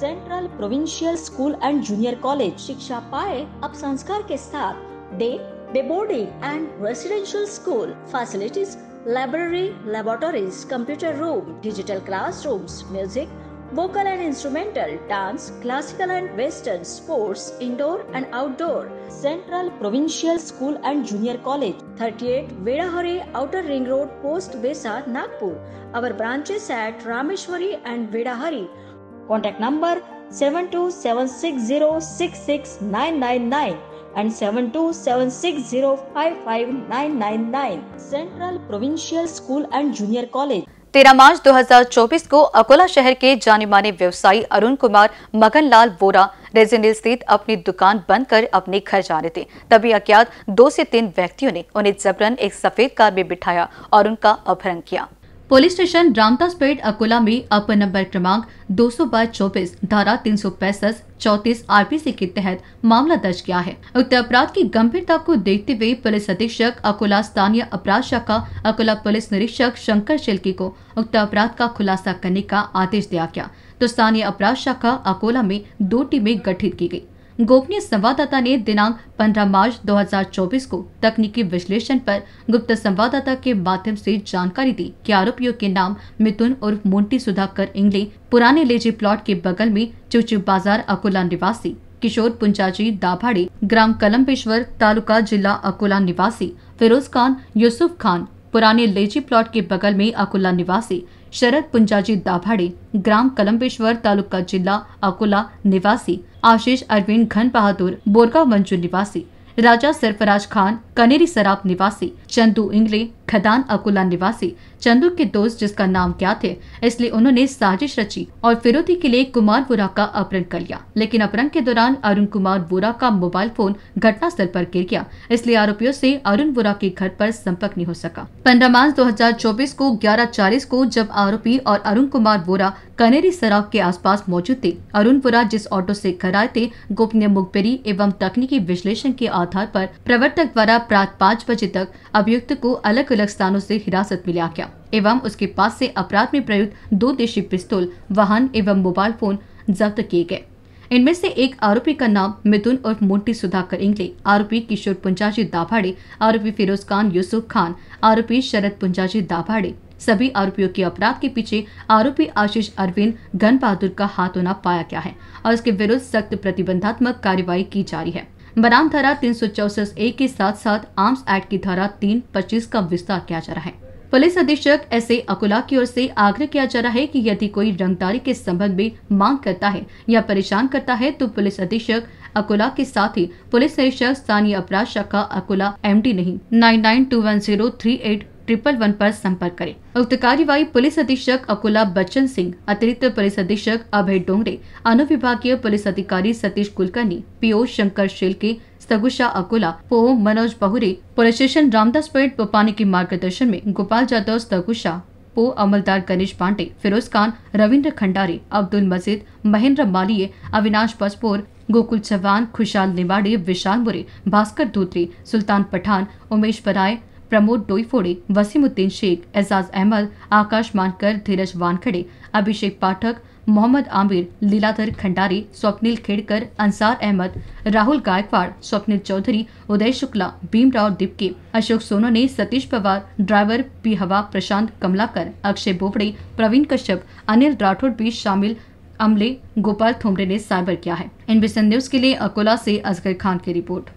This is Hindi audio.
central provincial school and junior college शिक्षा पाए अब संस्कार के साथ डे दे boarding and residential school facilities library laboratories computer room digital classrooms music vocal and instrumental dance classical and western sports indoor and outdoor central provincial school and junior college 38 at Vedahari outer ring road post Besa Nagpur our branches at Rameshwari and Vedahari Contact number 7276066999 and 7276055999 Central Provincial School and Junior College तेरह मार्च 2024 को अकोला शहर के जाने माने व्यवसायी अरुण कुमार मगनलाल वोरा रेजिडेंट स्थित अपनी दुकान बंद कर अपने घर जा रहे थे तभी अज्ञात दो से तीन व्यक्तियों ने उन्हें जबरन एक सफेद कार में बिठाया और उनका अपहरण किया पुलिस स्टेशन रामदासपेट अकोला में अपर नंबर क्रमांक दो सौ बाईस चौबीस धारा तीन सौ पैंसठ चौतीस आरपीसी के तहत मामला दर्ज किया है उक्त अपराध की गंभीरता को देखते हुए पुलिस अधीक्षक अकोला स्थानीय अपराध शाखा अकोला पुलिस निरीक्षक शंकर शिल्की को उक्त अपराध का खुलासा करने का आदेश दिया गया तो स्थानीय अपराध शाखा अकोला में दो टीमें गठित की गयी गोपनीय संवाददाता ने दिनांक 15 मार्च 2024 को तकनीकी विश्लेषण पर गुप्त संवाददाता के माध्यम से जानकारी दी कि आरोपियों के नाम मिथुन उर्फ मोन्टी सुधाकर इंगले पुराने लेजे प्लॉट के बगल में चुचू बाजार अकोला निवासी किशोर पुंजाजी दाभाड़े ग्राम कलम्बेश्वर तालुका जिला अकोला निवासी फिरोज खान यूसुफ खान पुराने लेजी प्लॉट के बगल में अकुला निवासी शरद पुंजाजी दाभाड़े ग्राम कलम्बेश्वर तालुका जिला अकुला निवासी आशीष अरविंद घन बहादुर बोरगा मंजू निवासी राजा सरफराज खान कनेरी सराब निवासी चंदू इंगले खदान अकुला निवासी चंदू के दोस्त जिसका नाम क्या थे इसलिए उन्होंने साजिश रची और फिरौती के लिए कुमार बुरा का अपहरण कर लिया लेकिन अपहरण के दौरान अरुण कुमार वोरा का मोबाइल फोन घटना स्थल आरोप गिर गया इसलिए आरोपियों से अरुण बोरा के घर पर संपर्क नहीं हो सका पंद्रह मार्च 2024 को ग्यारह चालीस को जब आरोपी और अरुण कुमार बोरा कनेरी सराब के आसपास मौजूद थे अरुण बोरा जिस ऑटो से घर आए थे गोपनीय मुखबिरी एवं तकनीकी विश्लेषण के आधार पर प्रवर्तक द्वारा प्रात पाँच बजे तक अभियुक्त को अलग अलग स्थानों से हिरासत में लिया गया एवं उसके पास से अपराध में प्रयुक्त दो देशी पिस्तौल वाहन एवं मोबाइल फोन जब्त किए गए इनमें से एक आरोपी का नाम मिथुन और मोटी सुधाकर इंगले आरोपी किशोर पुंजाजी दाभाड़े आरोपी फिरोज खान यूसुफ खान आरोपी शरद पुंजाजी दाभाड़े सभी आरोपियों के अपराध के पीछे आरोपी आशीष अरविंद घन बहादुर का हाथ होना पाया गया है और उसके विरुद्ध सख्त प्रतिबंधात्मक कार्रवाई की जा रही है बनाम धारा तीन ए के साथ साथ आर्म्स एक्ट की धारा तीन पच्चीस का विस्तार किया जा रहा है पुलिस अधीक्षक एस ए अकुला की ओर से आग्रह किया जा रहा है कि यदि कोई रंगदारी के संबंध में मांग करता है या परेशान करता है तो पुलिस अधीक्षक अकोला के साथ ही पुलिस निरीक्षक स्थानीय अपराध शाखा अकोला एमडी नहीं nine nine two one zero three eight triple one पर संपर्क करें उक्त कार्यवाही पुलिस अधीक्षक अकुला बच्चन सिंह अतिरिक्त पुलिस अधीक्षक अभय डोंगरे अनुविभागीय पुलिस अधिकारी सतीश कुलकर्णी पीओ शंकर शेलके सगुशा अकोला पो मनोज बहुरे पुलिस स्टेशन रामदास पेट पोपानी के मार्गदर्शन में गोपाल जाधव सगुशा पो अमलदार गणेश पांडे फिरोज खान रविन्द्र खंडारी अब्दुल मजिद महेंद्र मालिये अविनाश पसपोर गोकुल चौहान खुशाल निवाड़े विशाल मुरे भास्कर धोत्रे सुल्तान पठान उमेश पराय प्रमोद डोईफोड़े वसीमुद्दीन शेख एजाज अहमद आकाश मानकर धीरज वानखड़े अभिषेक पाठक मोहम्मद आमिर लीलाधर खंडारी स्वप्निल खेड़कर अंसार अहमद राहुल गायकवाड़ स्वप्निल चौधरी उदय शुक्ला भीमराव दिपके अशोक सोनो ने सतीश पवार ड्राइवर पी हवा प्रशांत कमलाकर अक्षय बोबड़े प्रवीण कश्यप अनिल राठौड़ भी शामिल अमले गोपाल थोमरे ने साइबर किया है एनबीसी न्यूज के लिए अकोला से असगर खान की रिपोर्ट